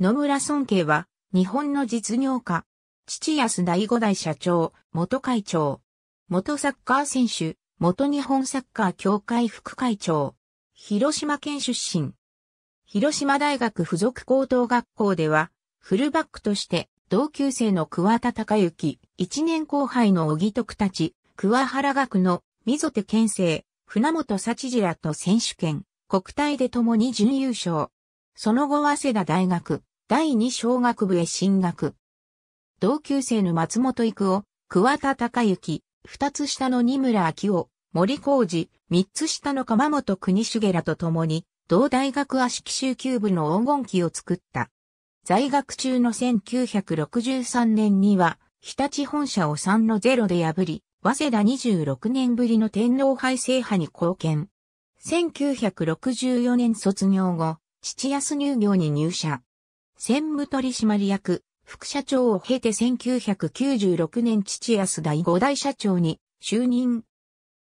野村尊敬は、日本の実業家。父安第五代社長、元会長。元サッカー選手、元日本サッカー協会副会長。広島県出身。広島大学附属高等学校では、フルバックとして、同級生の桑田隆之、一年後輩の小木徳たち、桑原学の溝手健生、船本幸次らと選手権、国体で共に準優勝。その後は早稲田大学、第二小学部へ進学。同級生の松本育夫、桑田隆之、二つ下の二村明夫、森浩二、三つ下の鎌本国重らと共に、同大学足奇襲球部の黄金期を作った。在学中の1963年には、日立本社を3の0で破り、早稲田26年ぶりの天皇杯制覇に貢献。1964年卒業後、父安乳業に入社。専務取締役、副社長を経て1996年父安第5代社長に就任。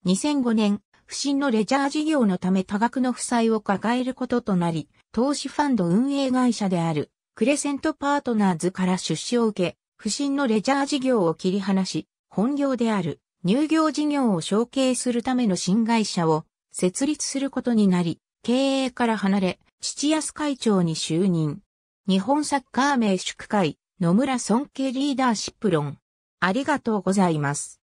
2005年、不審のレジャー事業のため多額の負債を抱えることとなり、投資ファンド運営会社であるクレセントパートナーズから出資を受け、不審のレジャー事業を切り離し、本業である乳業事業を承継するための新会社を設立することになり、経営から離れ、父安会長に就任。日本サッカー名祝会、野村尊敬リーダーシップ論。ありがとうございます。